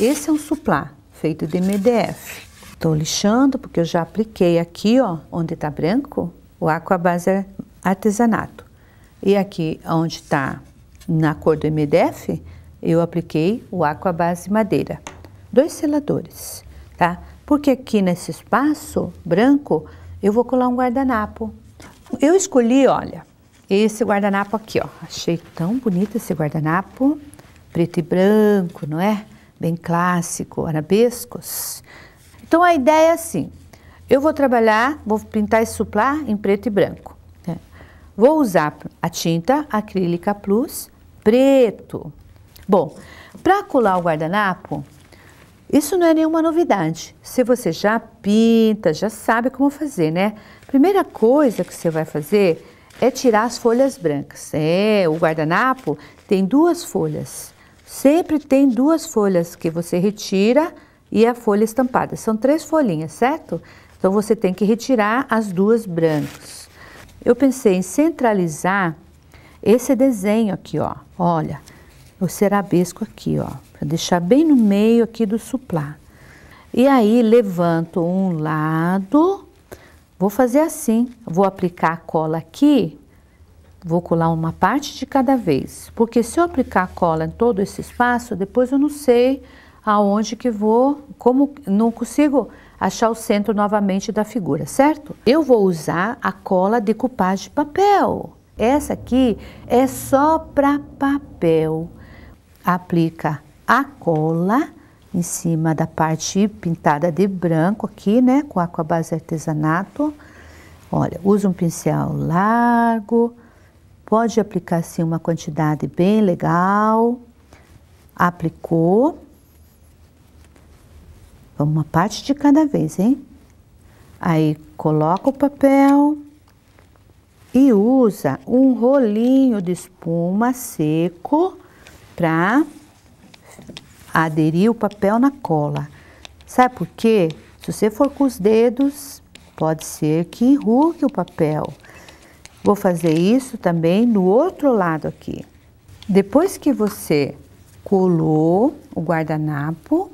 Esse é um suplá feito de MDF. Estou lixando porque eu já apliquei aqui, ó, onde está branco, o aquabase artesanato. E aqui onde está na cor do MDF, eu apliquei o aquabase madeira. Dois seladores, tá? Porque aqui nesse espaço branco, eu vou colar um guardanapo. Eu escolhi, olha, esse guardanapo aqui, ó. Achei tão bonito esse guardanapo, preto e branco, não é? bem clássico, arabescos. Então a ideia é assim: eu vou trabalhar, vou pintar e suplar em preto e branco. Né? Vou usar a tinta acrílica plus preto. Bom, para colar o guardanapo, isso não é nenhuma novidade. Se você já pinta, já sabe como fazer, né? Primeira coisa que você vai fazer é tirar as folhas brancas. É, o guardanapo tem duas folhas. Sempre tem duas folhas que você retira e a folha estampada. São três folhinhas, certo? Então você tem que retirar as duas brancas. Eu pensei em centralizar esse desenho aqui, ó. Olha, o serabesco aqui, ó, para deixar bem no meio aqui do suplá. E aí levanto um lado, vou fazer assim, vou aplicar a cola aqui Vou colar uma parte de cada vez, porque se eu aplicar a cola em todo esse espaço, depois eu não sei aonde que vou, como não consigo achar o centro novamente da figura, certo? Eu vou usar a cola decoupage de papel. Essa aqui é só para papel. Aplica a cola em cima da parte pintada de branco aqui, né, com a base artesanato. Olha, usa um pincel largo, Pode aplicar assim uma quantidade bem legal. Aplicou. Vamos uma parte de cada vez, hein? Aí coloca o papel e usa um rolinho de espuma seco para aderir o papel na cola. Sabe por quê? Se você for com os dedos, pode ser que enrugue o papel. Vou fazer isso também no outro lado aqui. Depois que você colou o guardanapo,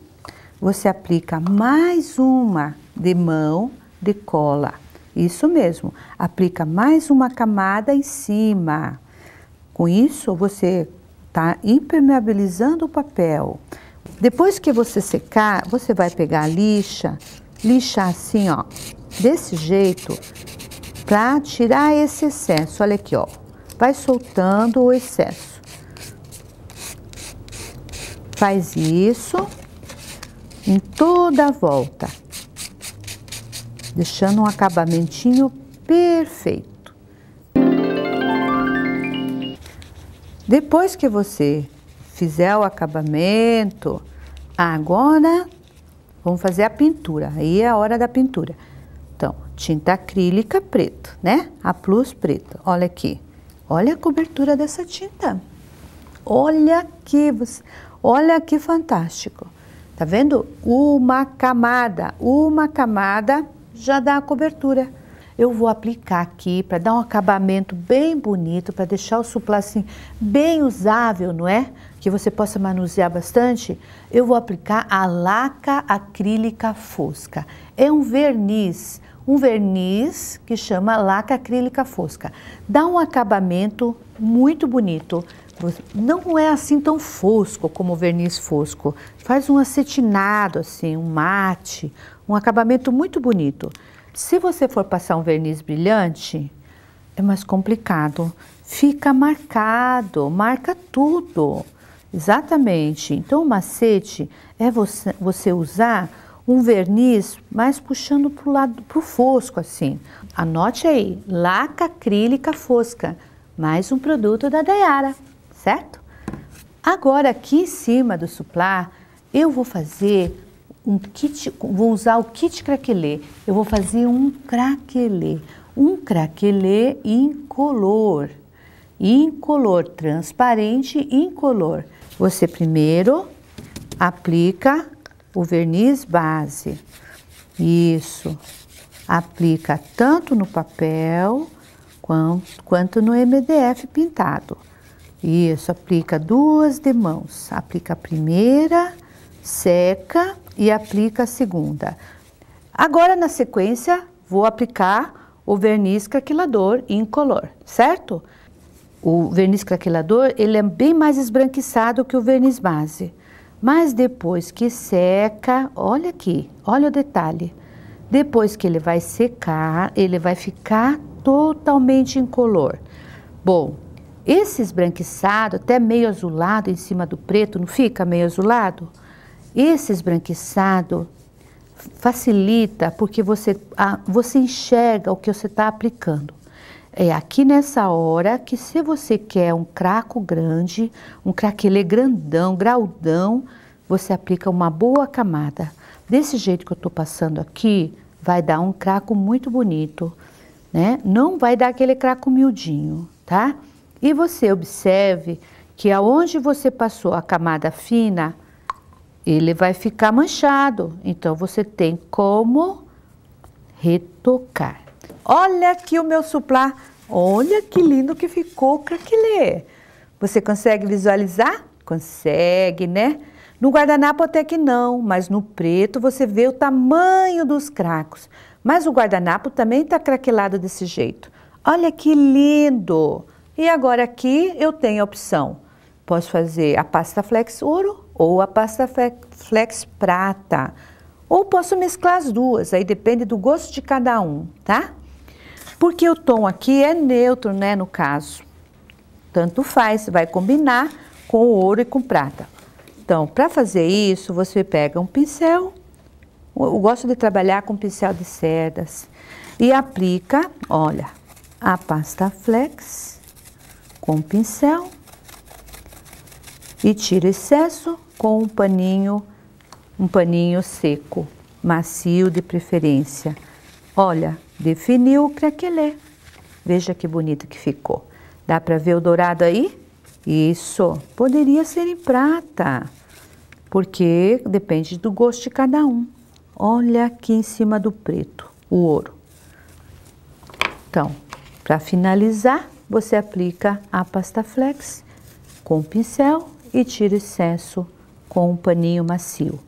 você aplica mais uma de mão de cola. Isso mesmo, aplica mais uma camada em cima. Com isso, você está impermeabilizando o papel. Depois que você secar, você vai pegar a lixa, lixar assim, ó, desse jeito, para tirar esse excesso. Olha aqui, ó. Vai soltando o excesso. Faz isso em toda a volta, deixando um acabamentinho perfeito. Depois que você fizer o acabamento, agora vamos fazer a pintura. Aí é a hora da pintura. Então, tinta acrílica preto, né? A plus preto. Olha aqui. Olha a cobertura dessa tinta. Olha aqui, você... olha que fantástico. Tá vendo? Uma camada, uma camada já dá a cobertura. Eu vou aplicar aqui para dar um acabamento bem bonito, para deixar o suplá assim bem usável, não é? Que você possa manusear bastante. Eu vou aplicar a laca acrílica fosca. É um verniz, um verniz que chama laca acrílica fosca. Dá um acabamento muito bonito. Não é assim tão fosco como o verniz fosco. Faz um acetinado assim, um mate, um acabamento muito bonito. Se você for passar um verniz brilhante, é mais complicado. Fica marcado, marca tudo. Exatamente. Então, o macete é você, você usar um verniz mais puxando para o lado, para o fosco assim. Anote aí, laca acrílica fosca, mais um produto da Dayara, certo? Agora aqui em cima do suplá, eu vou fazer um kit, vou usar o kit craquelê. Eu vou fazer um craquelê, um craquelê incolor, incolor transparente, incolor. Você primeiro aplica o verniz base. Isso. Aplica tanto no papel quanto no MDF pintado. Isso, aplica duas de mãos. Aplica a primeira, seca e aplica a segunda. Agora, na sequência, vou aplicar o verniz craquelador incolor, certo? O verniz craquelador, ele é bem mais esbranquiçado que o verniz base. Mas depois que seca, olha aqui, olha o detalhe. Depois que ele vai secar, ele vai ficar totalmente incolor. Bom, esse esbranquiçado, até meio azulado em cima do preto, não fica meio azulado? Esse esbranquiçado facilita porque você, você enxerga o que você está aplicando. É aqui nessa hora que se você quer um craco grande, um craquelê grandão, graudão, você aplica uma boa camada. Desse jeito que eu estou passando aqui, vai dar um craco muito bonito, né? Não vai dar aquele craco miudinho, tá? E você observe que aonde você passou a camada fina, ele vai ficar manchado. Então, você tem como retocar. Olha aqui o meu suplá. Olha que lindo que ficou o craquelê. Você consegue visualizar? Consegue, né? No guardanapo até que não, mas no preto você vê o tamanho dos cracos. Mas o guardanapo também está craquelado desse jeito. Olha que lindo! E agora aqui eu tenho a opção. Posso fazer a pasta flex ouro ou a pasta flex prata. Ou posso mesclar as duas, aí depende do gosto de cada um, tá? porque o tom aqui é neutro, né, no caso. Tanto faz, vai combinar com ouro e com prata. Então, para fazer isso, você pega um pincel, eu gosto de trabalhar com pincel de cerdas, e aplica, olha, a pasta flex com pincel e tira excesso com um paninho, um paninho seco, macio de preferência. Olha, definiu o craquelé. Veja que bonito que ficou. Dá para ver o dourado aí? Isso. Poderia ser em prata, porque depende do gosto de cada um. Olha aqui em cima do preto, o ouro. Então, para finalizar, você aplica a pasta flex com o pincel e tira o excesso com um paninho macio.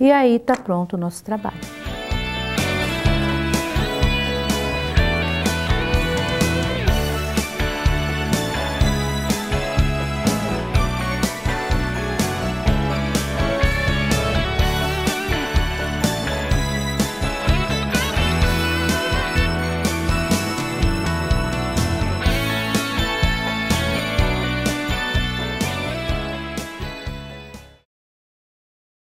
E aí está pronto o nosso trabalho.